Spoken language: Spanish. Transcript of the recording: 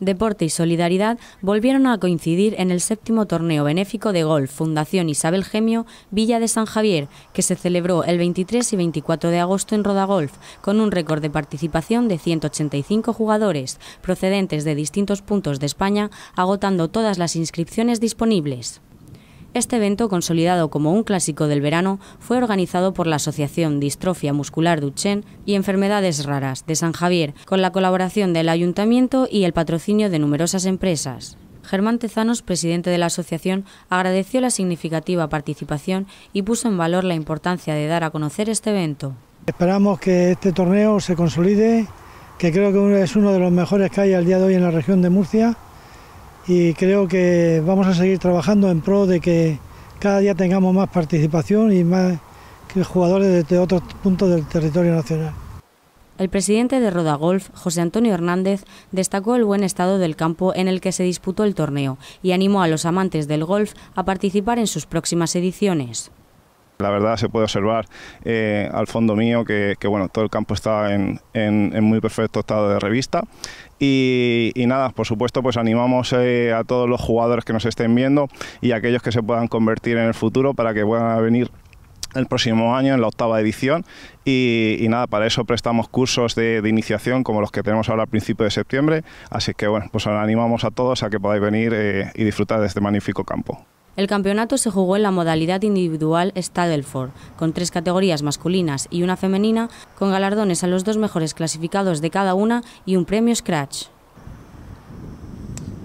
Deporte y Solidaridad volvieron a coincidir en el séptimo torneo benéfico de golf Fundación Isabel Gemio Villa de San Javier, que se celebró el 23 y 24 de agosto en Rodagolf, con un récord de participación de 185 jugadores, procedentes de distintos puntos de España, agotando todas las inscripciones disponibles. Este evento, consolidado como un clásico del verano, fue organizado por la Asociación Distrofia Muscular Duchenne y Enfermedades Raras de San Javier, con la colaboración del Ayuntamiento y el patrocinio de numerosas empresas. Germán Tezanos, presidente de la asociación, agradeció la significativa participación y puso en valor la importancia de dar a conocer este evento. Esperamos que este torneo se consolide, que creo que es uno de los mejores que hay al día de hoy en la región de Murcia y creo que vamos a seguir trabajando en pro de que cada día tengamos más participación y más jugadores desde otros puntos del territorio nacional. El presidente de Rodagolf, José Antonio Hernández, destacó el buen estado del campo en el que se disputó el torneo y animó a los amantes del golf a participar en sus próximas ediciones. La verdad se puede observar eh, al fondo mío que, bueno, todo el campo está en, muy perfecto estado de revista y, nada, por supuesto, pues animamos eh, a todos los jugadores que nos estén viendo y aquellos que se puedan convertir en el futuro para que puedan venir el próximo año en la octava edición y, nada, para eso prestamos cursos de, iniciación como los que tenemos ahora al principio de septiembre, así que bueno, pues animamos a todos a que podáis venir eh, y disfrutar de este magnífico campo. El campeonato se jugó en la modalidad individual Stadelford, con tres categorías masculinas y una femenina, con galardones a los dos mejores clasificados de cada una y un premio Scratch.